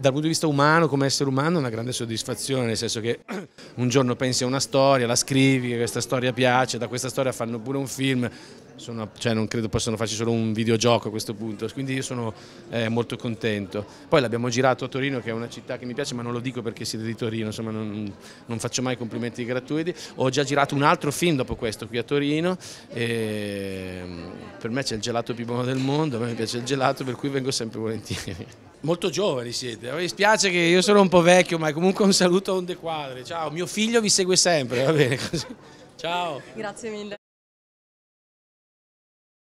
dal punto di vista umano, come essere umano, è una grande soddisfazione, nel senso che un giorno pensi a una storia, la scrivi, questa storia piace, da questa storia fanno pure un film, sono, cioè non credo possano farci solo un videogioco a questo punto, quindi io sono eh, molto contento. Poi l'abbiamo girato a Torino, che è una città che mi piace, ma non lo dico perché siete di Torino, insomma non, non faccio mai complimenti gratuiti. Ho già girato un altro film dopo questo qui a Torino, eh, per me c'è il gelato più buono del mondo, a me piace il gelato per cui vengo sempre volentieri. Molto giovani siete, mi spiace che io sono un po' vecchio ma comunque un saluto a onde quadre, ciao, mio figlio vi segue sempre, va bene così, ciao. Grazie mille.